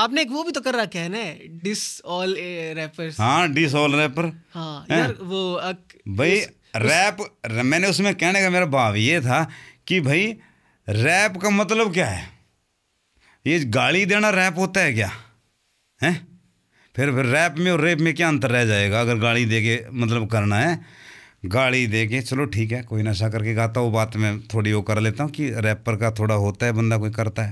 आपने एक वो भी तो कर रखा है ना डिस ऑल रैपर्स हाँ डिस ऑल रैपर हाँ यार वो अक, भाई उस, रैप उस... मैंने उसमें कहने का मेरा भाव ये था कि भाई रैप का मतलब क्या है ये गाली देना रैप होता है क्या है फिर रैप में और रेप में क्या अंतर रह जाएगा अगर गाली दे के मतलब करना है गाड़ी दे के चलो ठीक है कोई नशा करके गाता हूँ बात में थोड़ी वो कर लेता हूँ कि रैपर का थोड़ा होता है बंदा कोई करता है